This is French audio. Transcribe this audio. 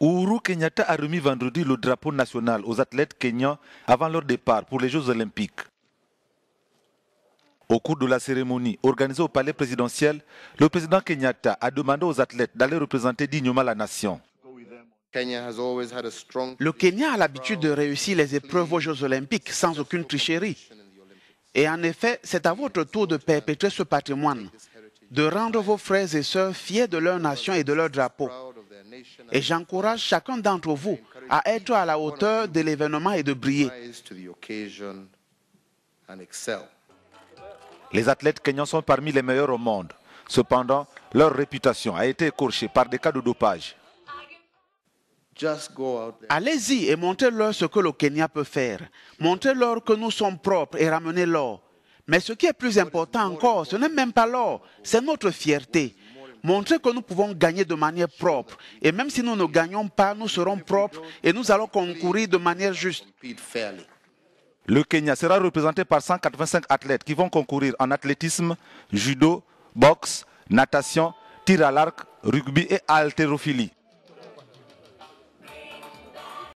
Uhuru Kenyatta a remis vendredi le drapeau national aux athlètes kenyans avant leur départ pour les Jeux olympiques. Au cours de la cérémonie organisée au palais présidentiel, le président Kenyatta a demandé aux athlètes d'aller représenter dignement la nation. Le Kenya a l'habitude de réussir les épreuves aux Jeux olympiques sans aucune tricherie. Et en effet, c'est à votre tour de perpétrer ce patrimoine, de rendre vos frères et sœurs fiers de leur nation et de leur drapeau. Et j'encourage chacun d'entre vous à être à la hauteur de l'événement et de briller. Les athlètes kenyans sont parmi les meilleurs au monde. Cependant, leur réputation a été écorchée par des cas de dopage. Allez-y et montrez-leur ce que le Kenya peut faire. Montrez-leur que nous sommes propres et ramenez l'or. Mais ce qui est plus important encore, ce n'est même pas l'or, c'est notre fierté montrer que nous pouvons gagner de manière propre. Et même si nous ne gagnons pas, nous serons propres et nous allons concourir de manière juste. Le Kenya sera représenté par 185 athlètes qui vont concourir en athlétisme, judo, boxe, natation, tir à l'arc, rugby et haltérophilie.